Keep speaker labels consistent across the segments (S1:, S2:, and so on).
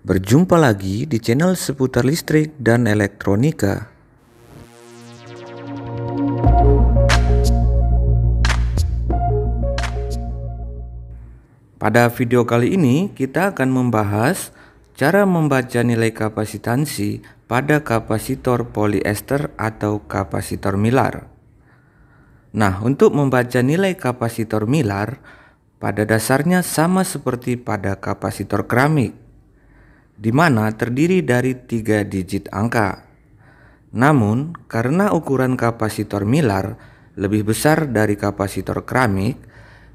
S1: Berjumpa lagi di channel seputar listrik dan elektronika. Pada video kali ini kita akan membahas cara membaca nilai kapasitansi pada kapasitor poliester atau kapasitor milar. Nah, untuk membaca nilai kapasitor milar pada dasarnya sama seperti pada kapasitor keramik di mana terdiri dari tiga digit angka. Namun, karena ukuran kapasitor milar lebih besar dari kapasitor keramik,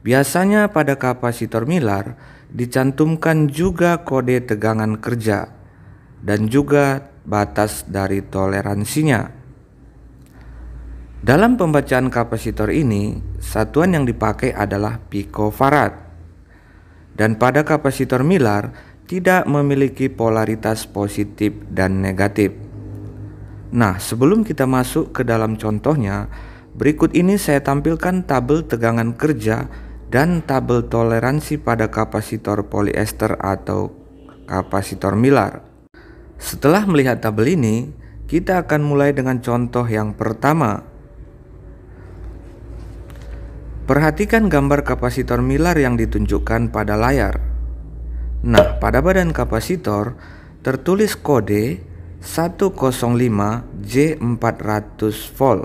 S1: biasanya pada kapasitor milar dicantumkan juga kode tegangan kerja dan juga batas dari toleransinya. Dalam pembacaan kapasitor ini, satuan yang dipakai adalah picofarad. Dan pada kapasitor milar tidak memiliki polaritas positif dan negatif. Nah, sebelum kita masuk ke dalam contohnya, berikut ini saya tampilkan tabel tegangan kerja dan tabel toleransi pada kapasitor poliester atau kapasitor milar. Setelah melihat tabel ini, kita akan mulai dengan contoh yang pertama. Perhatikan gambar kapasitor milar yang ditunjukkan pada layar. Nah, pada badan kapasitor tertulis kode 105J400 volt.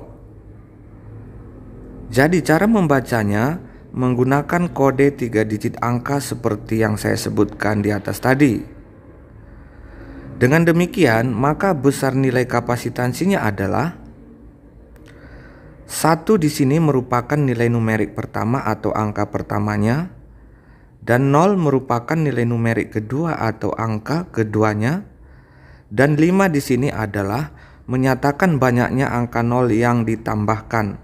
S1: Jadi cara membacanya menggunakan kode 3 digit angka seperti yang saya sebutkan di atas tadi. Dengan demikian, maka besar nilai kapasitansinya adalah satu di sini merupakan nilai numerik pertama atau angka pertamanya, dan 0 merupakan nilai numerik kedua atau angka keduanya dan 5 di sini adalah menyatakan banyaknya angka 0 yang ditambahkan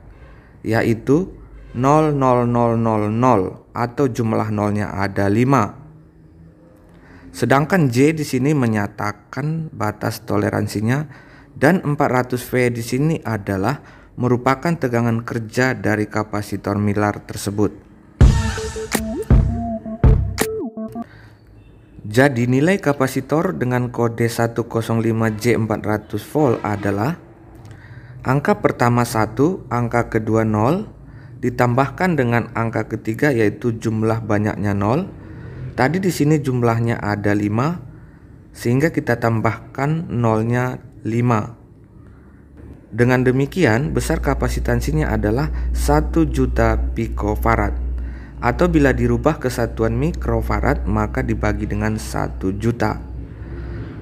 S1: yaitu 00000 atau jumlah nolnya ada 5 sedangkan J di sini menyatakan batas toleransinya dan 400 V di sini adalah merupakan tegangan kerja dari kapasitor milar tersebut. Jadi nilai kapasitor dengan kode 105J400V adalah angka pertama 1, angka kedua 0, ditambahkan dengan angka ketiga yaitu jumlah banyaknya 0. Tadi di sini jumlahnya ada 5, sehingga kita tambahkan 0-nya 5. Dengan demikian, besar kapasitansinya adalah 1 juta picofarad atau bila dirubah ke satuan mikrofarad maka dibagi dengan 1 juta.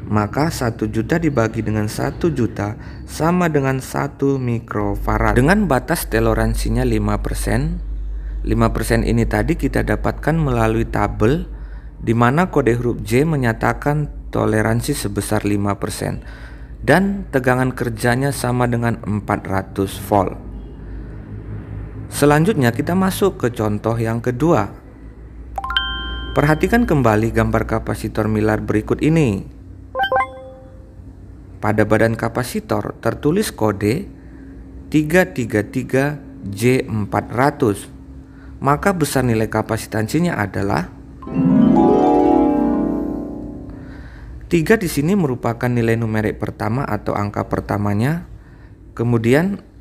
S1: Maka 1 juta dibagi dengan 1 juta sama dengan 1 mikrofarad. Dengan batas toleransinya 5%, 5% ini tadi kita dapatkan melalui tabel di mana kode huruf J menyatakan toleransi sebesar 5% dan tegangan kerjanya sama dengan 400 volt. Selanjutnya kita masuk ke contoh yang kedua. Perhatikan kembali gambar kapasitor milar berikut ini. Pada badan kapasitor tertulis kode 333 J400. Maka besar nilai kapasitansinya adalah 3 di sini merupakan nilai numerik pertama atau angka pertamanya. Kemudian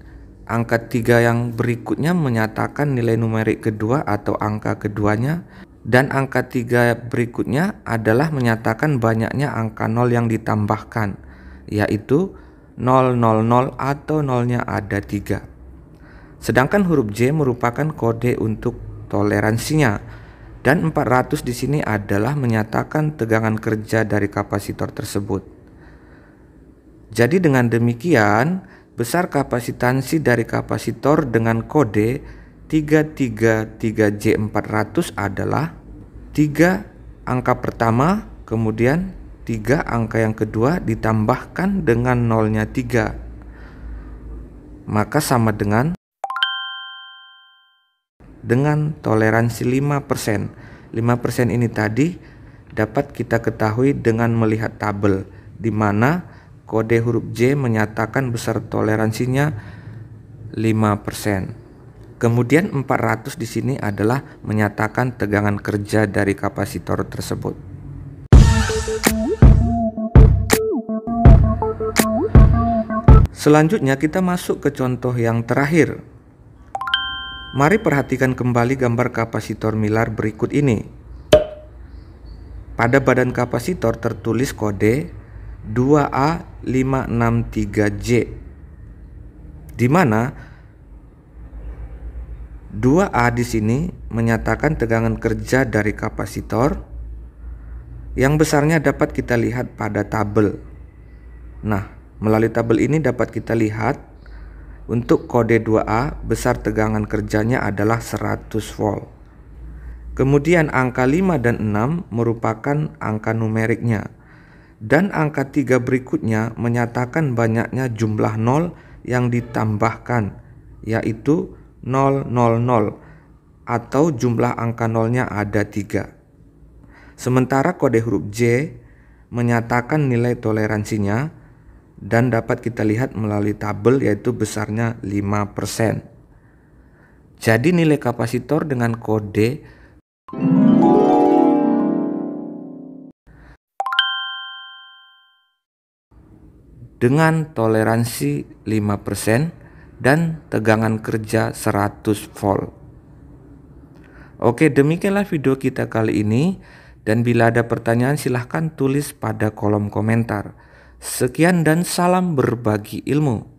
S1: Angka tiga yang berikutnya menyatakan nilai numerik kedua atau angka keduanya dan angka tiga berikutnya adalah menyatakan banyaknya angka nol yang ditambahkan yaitu 000 atau nolnya ada tiga. Sedangkan huruf J merupakan kode untuk toleransinya dan 400 di sini adalah menyatakan tegangan kerja dari kapasitor tersebut. Jadi dengan demikian, besar kapasitansi dari kapasitor dengan kode 333J400 adalah 3 angka pertama kemudian 3 angka yang kedua ditambahkan dengan nolnya 3 maka sama dengan dengan toleransi 5%. 5% ini tadi dapat kita ketahui dengan melihat tabel di mana Kode huruf J menyatakan besar toleransinya 5%. Kemudian 400 di sini adalah menyatakan tegangan kerja dari kapasitor tersebut. Selanjutnya kita masuk ke contoh yang terakhir. Mari perhatikan kembali gambar kapasitor milar berikut ini. Pada badan kapasitor tertulis kode 2A563J di mana 2A di sini menyatakan tegangan kerja dari kapasitor yang besarnya dapat kita lihat pada tabel. Nah, melalui tabel ini dapat kita lihat untuk kode 2A besar tegangan kerjanya adalah 100 volt. Kemudian angka 5 dan 6 merupakan angka numeriknya dan angka tiga berikutnya menyatakan banyaknya jumlah nol yang ditambahkan yaitu 000 atau jumlah angka nolnya ada tiga. Sementara kode huruf J menyatakan nilai toleransinya dan dapat kita lihat melalui tabel yaitu besarnya 5%. Jadi nilai kapasitor dengan kode dengan toleransi 5% dan tegangan kerja 100 volt. Oke, demikianlah video kita kali ini dan bila ada pertanyaan silahkan tulis pada kolom komentar. Sekian dan salam berbagi ilmu.